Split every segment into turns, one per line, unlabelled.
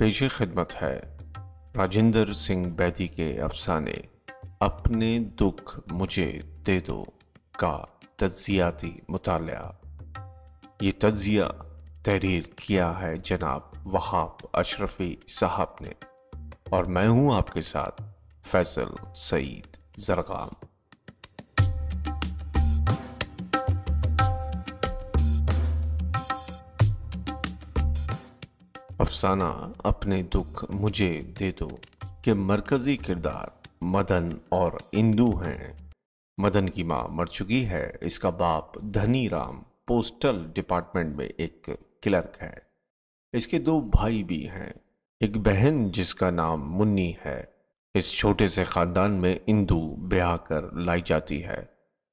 पेश खिदमत है राजेंद्र सिंह बैदी के अफसाने अपने दुख मुझे दे दो का तजियाती मुताल ये तजिया तहरीर किया है जनाब वहाब अशरफी साहब ने और मैं हूं आपके साथ फैसल सईद जरगाम अफसाना अपने दुख मुझे दे दो के मरकजी किरदार मदन और इंदू हैं मदन की माँ मर चुकी है इसका बाप धनी राम पोस्टल डिपार्टमेंट में एक क्लर्क है इसके दो भाई भी हैं एक बहन जिसका नाम मुन्नी है इस छोटे से ख़ानदान में इंदू ब्याह कर लाई जाती है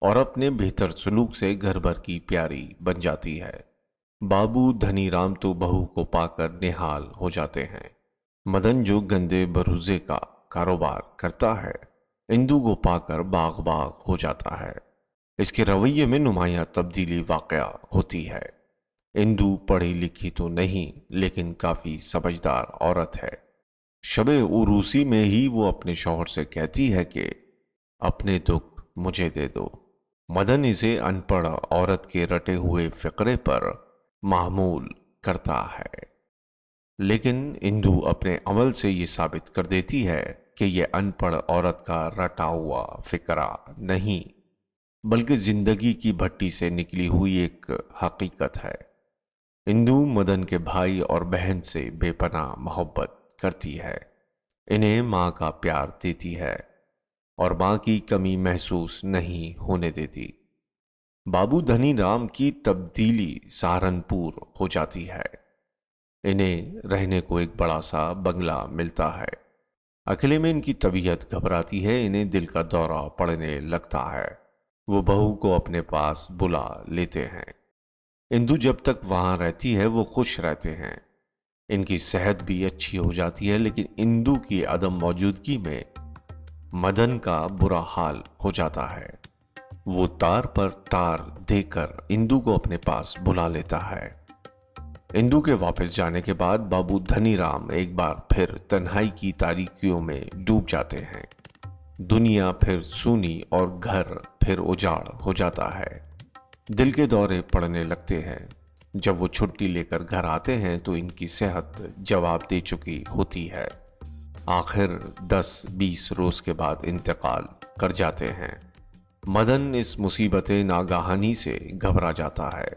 और अपने बेहतर सलूक से घर भर की प्यारी बन जाती है बाबू धनी राम तो बहू को पाकर निहाल हो जाते हैं मदन जो गंदे बरूजे का कारोबार करता है इंदू को पाकर बाग बाग हो जाता है इसके रवैये में नुमाया तब्दीली वाक़ होती है इंदू पढ़ी लिखी तो नहीं लेकिन काफ़ी समझदार औरत है शब उरूसी में ही वो अपने शोहर से कहती है कि अपने दुख मुझे दे दो मदन इसे अनपढ़ औरत के रटे हुए फ़िक्रे पर मामूल करता है लेकिन इंदु अपने अमल से ये साबित कर देती है कि यह अनपढ़ औरत का रटा हुआ फिकरा नहीं बल्कि जिंदगी की भट्टी से निकली हुई एक हकीकत है इंदु मदन के भाई और बहन से बेपना मोहब्बत करती है इन्हें माँ का प्यार देती है और माँ की कमी महसूस नहीं होने देती बाबू धनी राम की तब्दीली सहारनपुर हो जाती है इन्हें रहने को एक बड़ा सा बंगला मिलता है अकेले में इनकी तबीयत घबराती है इन्हें दिल का दौरा पड़ने लगता है वो बहू को अपने पास बुला लेते हैं इंदु जब तक वहाँ रहती है वो खुश रहते हैं इनकी सेहत भी अच्छी हो जाती है लेकिन इंदु की अदम मौजूदगी में मदन का बुरा हाल हो जाता है वो तार पर तार देकर इंदु को अपने पास बुला लेता है इंदु के वापस जाने के बाद बाबू धनी राम एक बार फिर तन्हाई की तारीखियों में डूब जाते हैं दुनिया फिर सूनी और घर फिर उजाड़ हो जाता है दिल के दौरे पड़ने लगते हैं जब वो छुट्टी लेकर घर आते हैं तो इनकी सेहत जवाब दे चुकी होती है आखिर 10-20 रोज़ के बाद इंतकाल कर जाते हैं मदन इस मुसीबत नागाहानी से घबरा जाता है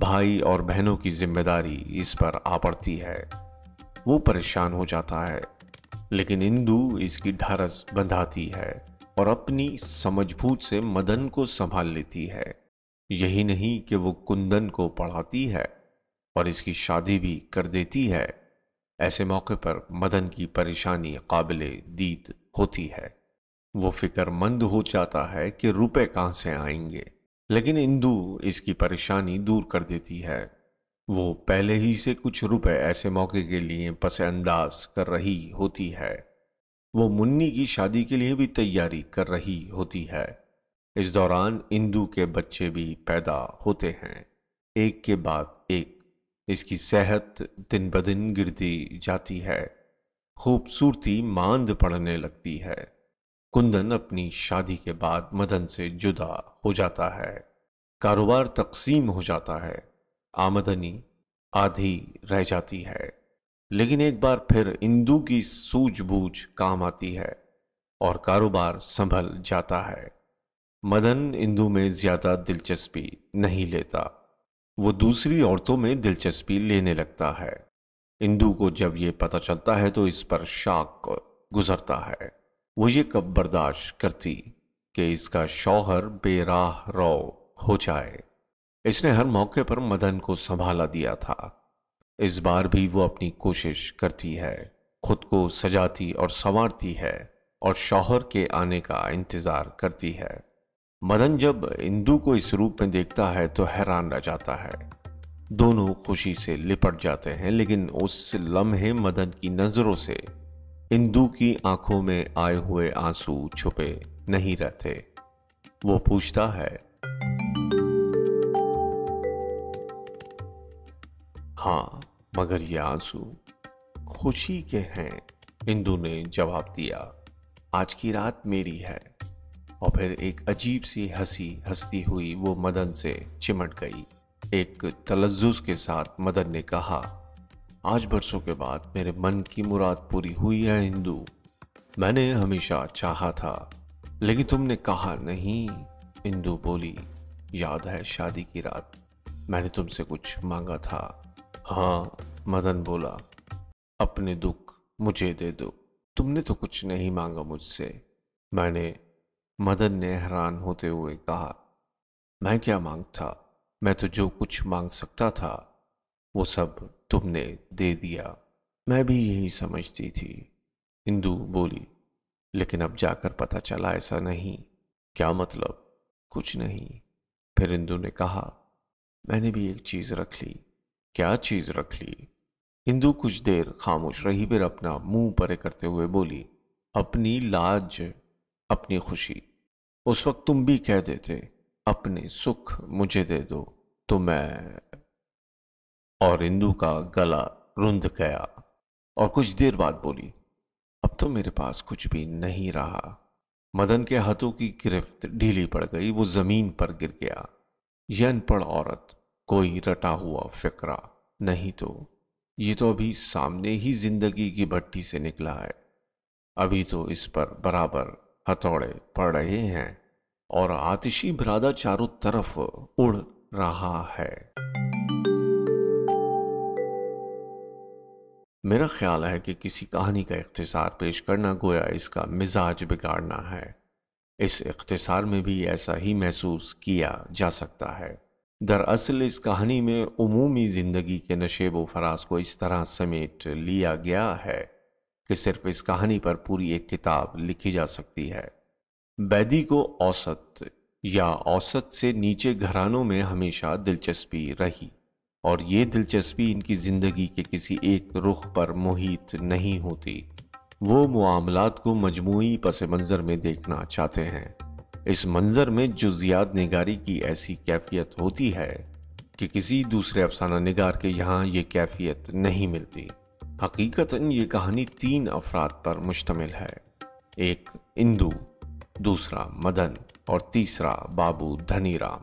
भाई और बहनों की जिम्मेदारी इस पर आ पड़ती है वो परेशान हो जाता है लेकिन इंदु इसकी ढारस बंधाती है और अपनी समझबूत से मदन को संभाल लेती है यही नहीं कि वो कुंदन को पढ़ाती है और इसकी शादी भी कर देती है ऐसे मौके पर मदन की परेशानी काबिल दीद होती है वो फिक्रमंद हो जाता है कि रुपए कहाँ से आएंगे लेकिन इंदु इसकी परेशानी दूर कर देती है वो पहले ही से कुछ रुपए ऐसे मौके के लिए पस अंदाज कर रही होती है वो मुन्नी की शादी के लिए भी तैयारी कर रही होती है इस दौरान इंदु के बच्चे भी पैदा होते हैं एक के बाद एक इसकी सेहत दिन ब दिन गिरती जाती है खूबसूरती मांद पड़ने लगती है कुंदन अपनी शादी के बाद मदन से जुदा हो जाता है कारोबार तकसीम हो जाता है आमदनी आधी रह जाती है लेकिन एक बार फिर इंदू की सूझबूझ काम आती है और कारोबार संभल जाता है मदन इंदू में ज्यादा दिलचस्पी नहीं लेता वो दूसरी औरतों में दिलचस्पी लेने लगता है इंदू को जब ये पता चलता है तो इस पर शाक गुजरता है वो ये कब बर्दाश्त करती कि इसका शौहर बेराह रो हो जाए इसने हर मौके पर मदन को संभाला दिया था इस बार भी वो अपनी कोशिश करती है खुद को सजाती और संवारती है और शौहर के आने का इंतज़ार करती है मदन जब इंदू को इस रूप में देखता है तो हैरान रह जाता है दोनों खुशी से लिपट जाते हैं लेकिन उस लम्हे मदन की नज़रों से इंदु की आंखों में आए हुए आंसू छुपे नहीं रहते वो पूछता है हाँ मगर ये आंसू खुशी के हैं इंदु ने जवाब दिया आज की रात मेरी है और फिर एक अजीब सी हंसी हंसती हुई वो मदन से चिमट गई एक तलजुस के साथ मदन ने कहा आज बरसों के बाद मेरे मन की मुराद पूरी हुई है हिंदू मैंने हमेशा चाहा था लेकिन तुमने कहा नहीं इंदू बोली याद है शादी की रात मैंने तुमसे कुछ मांगा था हाँ मदन बोला अपने दुख मुझे दे दो तुमने तो कुछ नहीं मांगा मुझसे मैंने मदन ने हैरान होते हुए कहा मैं क्या मांगता मैं तो जो कुछ मांग सकता था वो सब तुमने दे दिया मैं भी यही समझती थी इंदु बोली लेकिन अब जाकर पता चला ऐसा नहीं क्या मतलब कुछ नहीं फिर इंदु ने कहा मैंने भी एक चीज़ रख ली क्या चीज़ रख ली इंदु कुछ देर खामोश रही फिर अपना मुंह परे करते हुए बोली अपनी लाज अपनी खुशी उस वक्त तुम भी कह देते अपने सुख मुझे दे दो तो मैं और इंदु का गला रुंध गया और कुछ देर बाद बोली अब तो मेरे पास कुछ भी नहीं रहा मदन के हाथों की गिरफ्त ढीली पड़ गई वो जमीन पर गिर गया यह अनपढ़ औरत कोई रटा हुआ फिक्रा नहीं तो ये तो अभी सामने ही जिंदगी की भट्टी से निकला है अभी तो इस पर बराबर हथौड़े पड़ रहे हैं और आतिशी भरादा चारों तरफ उड़ रहा है मेरा ख्याल है कि किसी कहानी का इख्तसार पेश करना गोया इसका मिजाज बिगाड़ना है इस इख्तसार में भी ऐसा ही महसूस किया जा सकता है दरअसल इस कहानी में अमूमी ज़िंदगी के नशेब व फराज को इस तरह समेट लिया गया है कि सिर्फ इस कहानी पर पूरी एक किताब लिखी जा सकती है बैदी को औसत या औसत से नीचे घरानों में हमेशा दिलचस्पी रही और ये दिलचस्पी इनकी ज़िंदगी के किसी एक रुख पर मुहित नहीं होती वो मामलात को मजमू पस मंज़र में देखना चाहते हैं इस मंज़र में जुजियात नगारी की ऐसी कैफियत होती है कि किसी दूसरे अफसाना नगार के यहाँ ये कैफियत नहीं मिलती हकीकता ये कहानी तीन अफराद पर मुश्तमिल है एक इंदू दूसरा मदन और तीसरा बाबू धनीराम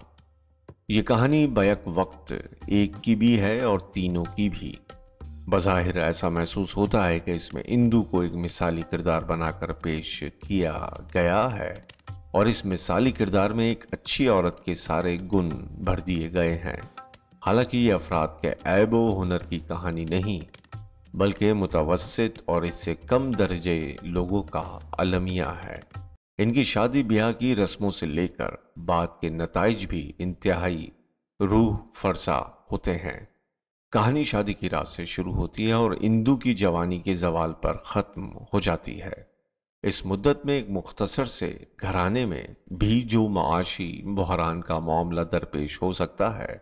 ये कहानी बैक वक्त एक की भी है और तीनों की भी बज़ाहिर ऐसा महसूस होता है कि इसमें इंदु को एक मिसाली किरदार बनाकर पेश किया गया है और इस मिसाली किरदार में एक अच्छी औरत के सारे गुण भर दिए गए हैं हालांकि ये अफराद के ऐबो हुनर की कहानी नहीं बल्कि मुतवसत और इससे कम दर्जे लोगों का अलमिया है इनकी शादी ब्याह की रस्मों से लेकर बात के नतज भी इंतहाई रूह फरसा होते हैं कहानी शादी की रात से शुरू होती है और इंदू की जवानी के जवाल पर ख़त्म हो जाती है इस मुद्दत में एक मुख्तसर से घराने में भी जो माशी बहरान का मामला दरपेश हो सकता है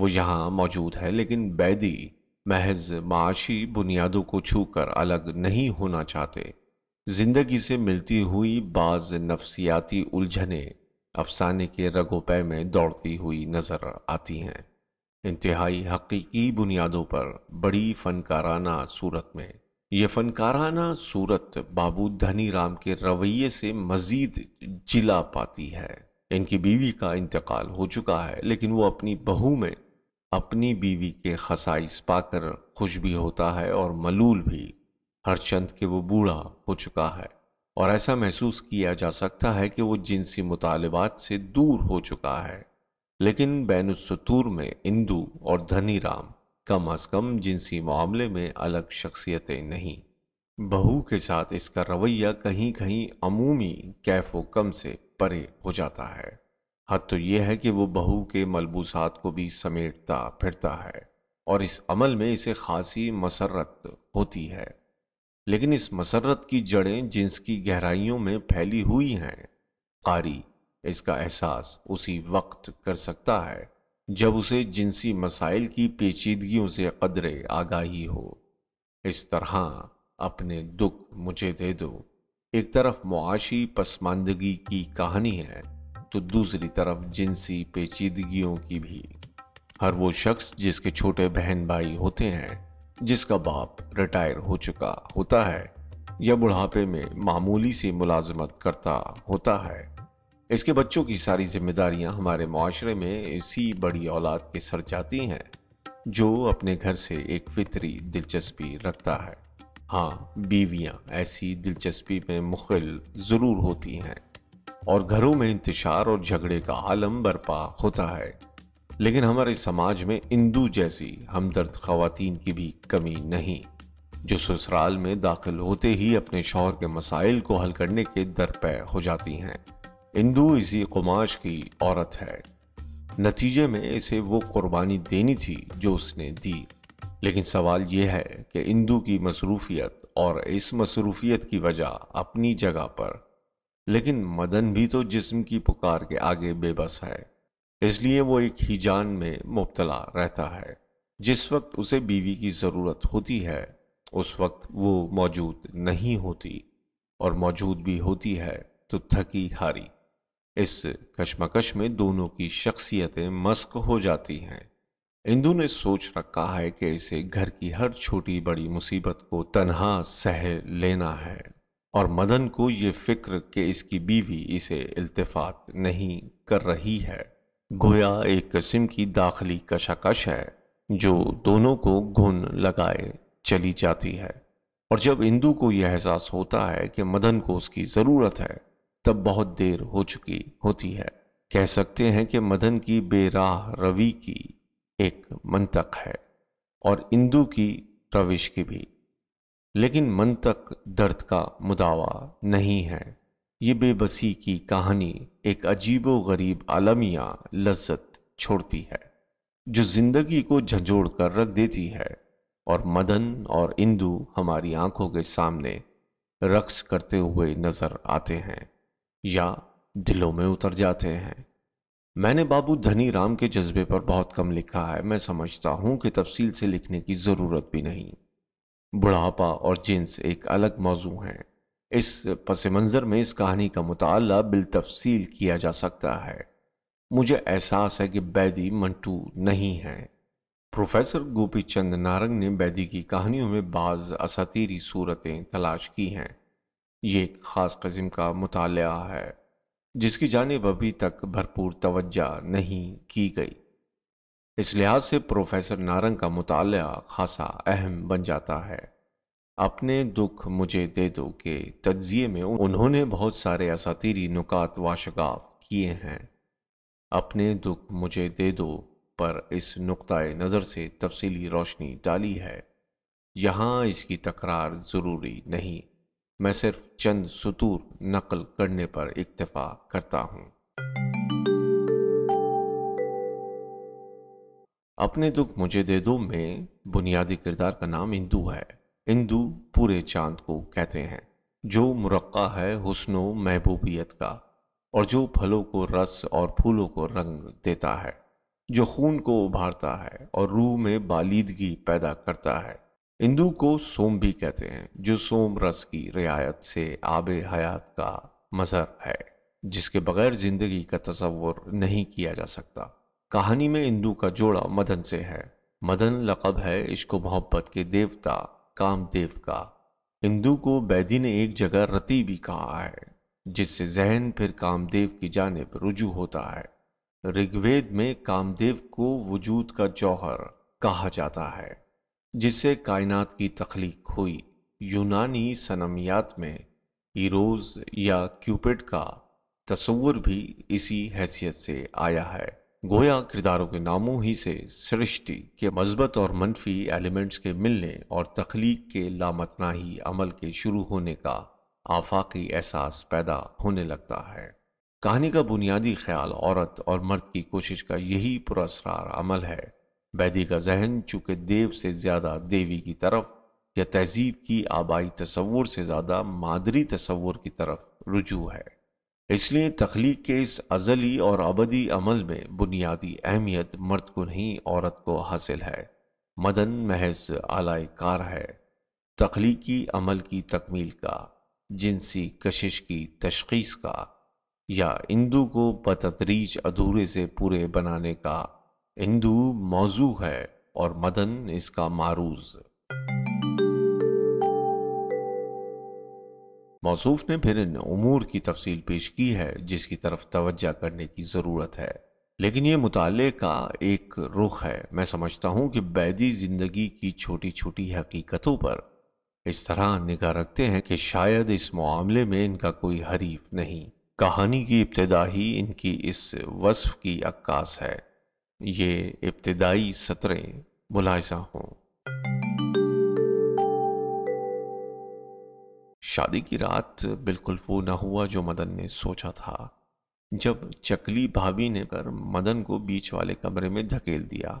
वो यहाँ मौजूद है लेकिन बैदी महज माशी बुनियादों को छूकर अलग नहीं होना चाहते जिंदगी से मिलती हुई बाज नफसियाती उलझने अफसाने के रगोपे में दौड़ती हुई नज़र आती हैं इंतहाई हकीकी बुनियादों पर बड़ी फनकाराना सूरत में यह फनकाराना सूरत बाबू धनी राम के रवैये से मज़ीद जिला पाती है इनकी बीवी का इंतकाल हो चुका है लेकिन वो अपनी बहू में अपनी बीवी के खसाइस पाकर खुश भी होता है और मलूल भी हरचंद के वो बूढ़ा हो चुका है और ऐसा महसूस किया जा सकता है कि वो जिनसी मुतालबात से दूर हो चुका है लेकिन बैनसतूर में इंदू और धनी राम कम अज कम जिनसी मामले में अलग शख्सियतें नहीं बहू के साथ इसका रवैया कहीं कहीं अमूमी कैफो कम से परे हो जाता है हद तो यह है कि वो बहू के मलबूसात को भी समेटता फिरता है और इस अमल में इसे खासी मसरत होती है लेकिन इस मसरत की जड़ें जिनकी गहराइयों में फैली हुई हैं कारी इसका एहसास उसी वक्त कर सकता है जब उसे जिनसी मसाइल की पेचीदगियों से कदरे आगाही हो इस तरह अपने दुख मुझे दे दो एक तरफ मुआशी पसमानदगी की कहानी है तो दूसरी तरफ जिनसी पेचीदगियों की भी हर वो शख्स जिसके छोटे बहन भाई होते हैं जिसका बाप रिटायर हो चुका होता है या बुढ़ापे में मामूली सी मुलाजमत करता होता है इसके बच्चों की सारी जिम्मेदारियां हमारे माशरे में इसी बड़ी औलाद के सर जाती हैं जो अपने घर से एक फितरी दिलचस्पी रखता है हाँ बीवियां ऐसी दिलचस्पी में मुखिल ज़रूर होती हैं और घरों में इंतशार और झगड़े का आलम बरपा होता है लेकिन हमारे समाज में इंदू जैसी हमदर्द खातन की भी कमी नहीं जो ससुराल में दाखिल होते ही अपने शोहर के मसाइल को हल करने के दरपे हो जाती हैं इंदू इसी कुमाश की औरत है नतीजे में इसे वो कुर्बानी देनी थी जो उसने दी लेकिन सवाल यह है कि इंदू की मसरूफियत और इस मसरूफियत की वजह अपनी जगह पर लेकिन मदन भी तो जिस्म की पुकार के आगे बेबस है इसलिए वो एक ही जान में मुबतला रहता है जिस वक्त उसे बीवी की ज़रूरत होती है उस वक्त वो मौजूद नहीं होती और मौजूद भी होती है तो थकी हारी इस कश्मकश में दोनों की शख्सियतें मस्क हो जाती हैं इंदु ने सोच रखा है कि इसे घर की हर छोटी बड़ी मुसीबत को तनहा सह लेना है और मदन को ये फिक्र कि इसकी बीवी इसे इल्तफात नहीं कर रही है गोया एक किस्म की दाखिली कशाकश है जो दोनों को घुन लगाए चली जाती है और जब इंदु को यह एहसास होता है कि मदन को उसकी ज़रूरत है तब बहुत देर हो चुकी होती है कह सकते हैं कि मदन की बेराह रवि की एक मंतक है और इंदु की रविश की भी लेकिन मंतक दर्द का मुदावा नहीं है ये बेबसी की कहानी एक अजीबो गरीब आलमिया लज्जत छोड़ती है जो जिंदगी को झंझोड़ कर रख देती है और मदन और इंदु हमारी आंखों के सामने रक्स करते हुए नजर आते हैं या दिलों में उतर जाते हैं मैंने बाबू धनी राम के जज्बे पर बहुत कम लिखा है मैं समझता हूँ कि तफसील से लिखने की ज़रूरत भी नहीं बुढ़ापा और जिन्स एक अलग मौजू हैं इस पस मंज़र में इस कहानी का मुताल बिलतफसील किया जा सकता है मुझे एहसास है कि बैदी मंटू नहीं है प्रोफेसर गोपी चंद नारंग ने बैदी की कहानियों में बाज़ असातीरी सूरतें तलाश की हैं ये एक ख़ास कस्म का मुताल है जिसकी जानब अभी तक भरपूर तवज्जा नहीं की गई इस लिहाज से प्रोफेसर नारंग का मुताल खासा अहम बन जाता है अपने दुख मुझे दे दो के तजिए में उन्होंने बहुत सारे असातीरी नुकात वाशगाफ किए हैं अपने दुख मुझे दे दो पर इस नुक़ नज़र से तफसीली रोशनी डाली है यहाँ इसकी तकरार ज़रूरी नहीं मैं सिर्फ चंद सतूर नकल करने पर इक्तफा करता हूँ अपने दुख मुझे दे दो में बुनियादी किरदार का नाम हिंदू है हिंदू पूरे चांद को कहते हैं जो मुरक्का है व महबूबियत का और जो फलों को रस और फूलों को रंग देता है जो खून को उभारता है और रूह में बालीदगी पैदा करता है हिंदू को सोम भी कहते हैं जो सोम रस की रियायत से आब हयात का मजहर है जिसके बगैर जिंदगी का तस्वुर नहीं किया जा सकता कहानी में इंदू का जोड़ा मदन से है मदन लकब है इश्को मोहब्बत के देवता कामदेव का हिंदू को बैदी ने एक जगह रति भी कहा है जिससे जहन फिर कामदेव की जानब रुजू होता है ऋग्वेद में कामदेव को वजूद का जौहर कहा जाता है जिससे कायनात की तख्लीक हुई यूनानी सनमियात में हीरोज़ या क्यूपिड का तस्वुर भी इसी हैसियत से आया है गोया किरदारों के नामों ही से सृष्टि के मजबत और मनफी एलिमेंट्स के मिलने और तख्लीक के लामतनाही अमल के शुरू होने का आफाकी एहसास पैदा होने लगता है कहानी का बुनियादी ख्याल औरत और मर्द की कोशिश का यही पुरस्कार अमल है बैदी का जहन चूँकि देव से ज़्यादा देवी की तरफ या तहजीब की आबाई तस्वुर से ज़्यादा मादरी तस्वुर की तरफ रुजू है इसलिए तख्लीक के इस अजली और अबदी अमल में बुनियादी अहमियत मर्द को नहीं औरत को हासिल है मदन महज आलाय कार है तख्लीकी अमल की तकमील का जिनसी कशिश की तशखीस का या इंदू को बतदरीज अधूरे से पूरे बनाने का इंदू मौजू है और मदन इसका मारूज़ मौसूफ ने फिर इन अमूर की तफसील पेश की है जिसकी तरफ तोज्जा करने की ज़रूरत है लेकिन ये मुताले का एक रुख है मैं समझता हूँ कि बैदी ज़िंदगी की छोटी छोटी हकीकतों पर इस तरह निगाह रखते हैं कि शायद इस मामले में इनका कोई हरीफ नहीं कहानी की इब्तदा ही इनकी इस वसफ़ की अक्कास है ये इब्तदाई सतरें मुलायजा हों शादी की रात बिल्कुल वो न हुआ जो मदन ने सोचा था जब चकली भाभी ने कर मदन को बीच वाले कमरे में धकेल दिया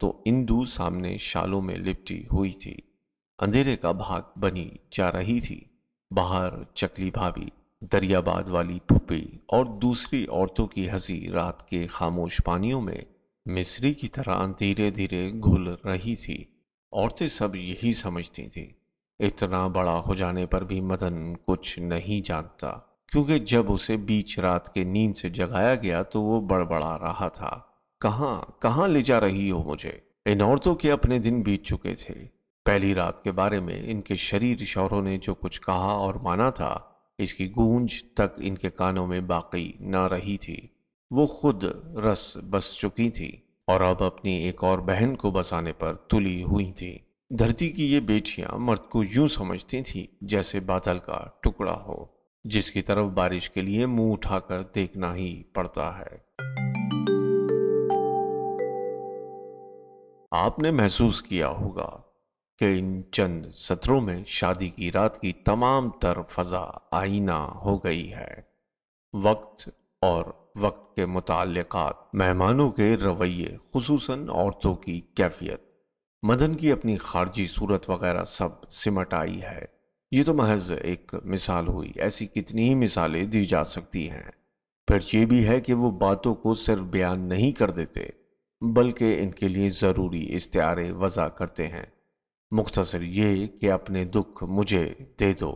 तो इंदू सामने शालों में लिपटी हुई थी अंधेरे का भाग बनी जा रही थी बाहर चकली भाभी दरियाबाद वाली पुप्पी और दूसरी औरतों की हंसी रात के खामोश पानियों में मिस्री की तरह धीरे धीरे घुल रही थी औरतें सब यही समझती थीं इतना बड़ा हो जाने पर भी मदन कुछ नहीं जानता क्योंकि जब उसे बीच रात के नींद से जगाया गया तो वो बड़बड़ा रहा था कहाँ कहाँ ले जा रही हो मुझे इन औरतों के अपने दिन बीत चुके थे पहली रात के बारे में इनके शरीर शौरों ने जो कुछ कहा और माना था इसकी गूंज तक इनके कानों में बाकी न रही थी वो खुद रस बस चुकी थी और अब अपनी एक और बहन को बसाने पर तुली हुई थी धरती की ये बेटियां मर्द को यूं समझती थीं जैसे बादल का टुकड़ा हो जिसकी तरफ बारिश के लिए मुंह उठाकर देखना ही पड़ता है आपने महसूस किया होगा कि इन चंद सत्रों में शादी की रात की तमाम तर फजा आईना हो गई है वक्त और वक्त के मुतक़ात मेहमानों के रवैये खसूस औरतों की कैफियत मदन की अपनी खारजी सूरत वगैरह सब सिमट आई है ये तो महज एक मिसाल हुई ऐसी कितनी ही मिसालें दी जा सकती हैं फिर ये भी है कि वो बातों को सिर्फ बयान नहीं कर देते बल्कि इनके लिए ज़रूरी इश्तारे वज़ा करते हैं मुख्तसर ये कि अपने दुख मुझे दे दो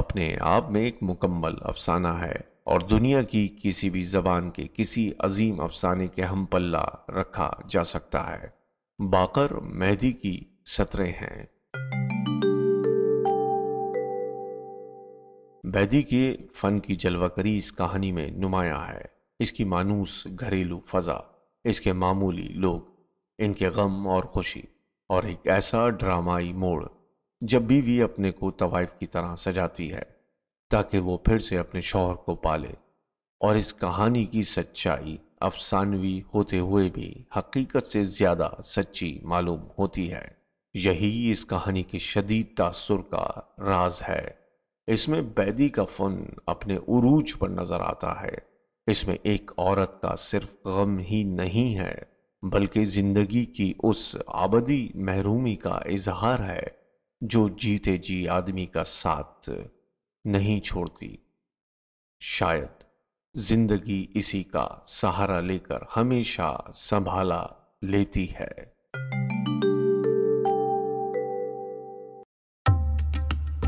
अपने आप में एक मुकम्मल अफसाना है और दुनिया की किसी भी जबान के किसी अजीम अफसाने के हम पल्ला रखा जा सकता है बाकर मेहदी की सत्रें हैं मेहदी के फन की जलवाकरी इस कहानी में नुमाया है इसकी मानूस घरेलू फजा इसके मामूली लोग इनके गम और खुशी और एक ऐसा ड्रामाई मोड़ जब बीवी अपने को तवाइफ की तरह सजाती है ताकि वो फिर से अपने शौहर को पाले और इस कहानी की सच्चाई अफसानवी होते हुए भी हकीकत से ज़्यादा सच्ची मालूम होती है यही इस कहानी के शदीद तासुर का राज है इसमें बैदी का फन अपने उरूज पर नज़र आता है इसमें एक औरत का सिर्फ गम ही नहीं है बल्कि ज़िंदगी की उस आबदी महरूमी का इजहार है जो जीते जी आदमी का साथ नहीं छोड़ती शायद जिंदगी इसी का सहारा लेकर हमेशा संभाला लेती है